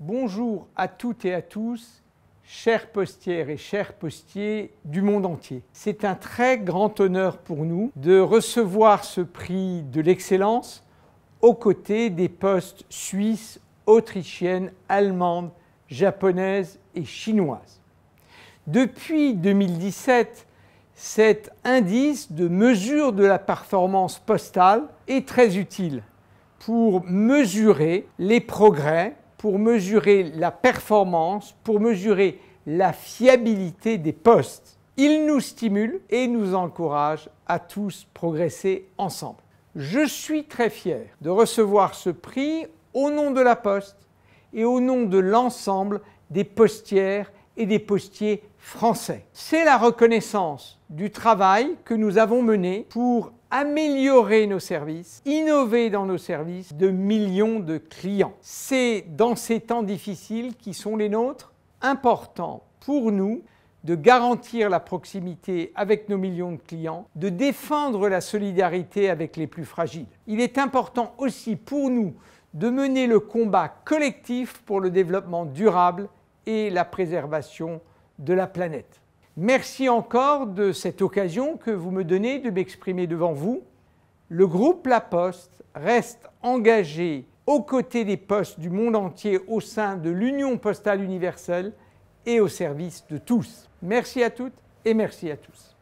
Bonjour à toutes et à tous, chers postières et chers postiers du monde entier. C'est un très grand honneur pour nous de recevoir ce prix de l'excellence aux côtés des postes suisses, autrichiennes, allemandes, japonaises et chinoises. Depuis 2017, cet indice de mesure de la performance postale est très utile pour mesurer les progrès pour mesurer la performance, pour mesurer la fiabilité des postes. Il nous stimule et nous encourage à tous progresser ensemble. Je suis très fier de recevoir ce prix au nom de la Poste et au nom de l'ensemble des postières et des postiers français. C'est la reconnaissance du travail que nous avons mené pour améliorer nos services, innover dans nos services de millions de clients. C'est dans ces temps difficiles qui sont les nôtres important pour nous de garantir la proximité avec nos millions de clients, de défendre la solidarité avec les plus fragiles. Il est important aussi pour nous de mener le combat collectif pour le développement durable et la préservation de la planète. Merci encore de cette occasion que vous me donnez de m'exprimer devant vous. Le groupe La Poste reste engagé aux côtés des postes du monde entier au sein de l'Union postale universelle et au service de tous. Merci à toutes et merci à tous.